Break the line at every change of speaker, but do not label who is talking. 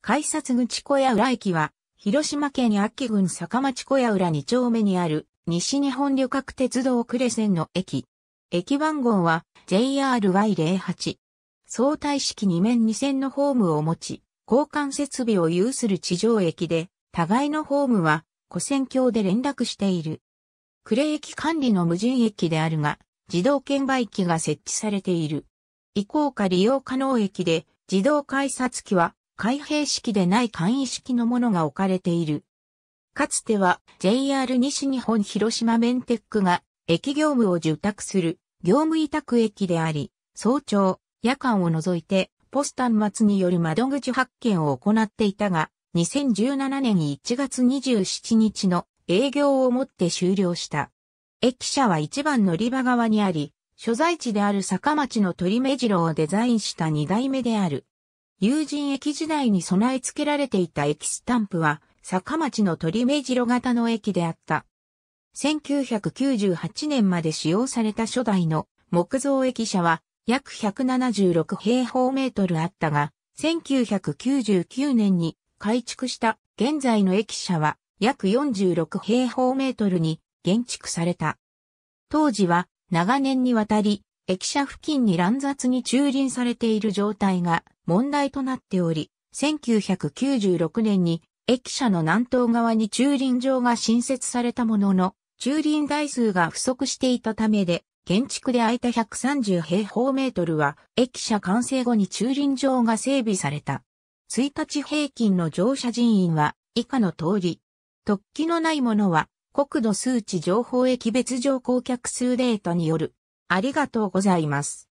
改札口小屋浦駅は、広島県安郡坂町小屋浦2丁目にある、西日本旅客鉄道呉線の駅。駅番号は JRY08。相対式2面2線のホームを持ち、交換設備を有する地上駅で、互いのホームは、古線橋で連絡している。呉駅管理の無人駅であるが、自動券売機が設置されている。移行下利用可能駅で、自動改札機は開閉式でない簡易式のものが置かれている。かつては JR 西日本広島メンテックが駅業務を受託する業務委託駅であり、早朝、夜間を除いてポスター。末による窓口発見を行っていたが、2017年1月27日の営業をもって終了した。駅舎は一番乗り場側にあり、所在地である坂町の鳥目白をデザインした二代目である友人駅時代に備え付けられていた駅スタンプは、坂町の鳥目白型の駅であった。1998年まで使用された初代の木造駅舎は約176平方メートルあったが、1999年に改築した現在の駅舎は約46平方メートルに減築された。当時は長年にわたり駅舎付近に乱雑に駐輪されている状態が問題となっており、1996年に駅舎の南東側に駐輪場が新設されたものの、駐輪台数が不足していたためで、建築で空いた130平方メートルは、駅舎完成後に駐輪場が整備された。1日平均の乗車人員は以下の通り。突起のないものは、国土数値情報駅別乗降客数データによるありがとうござい
ます。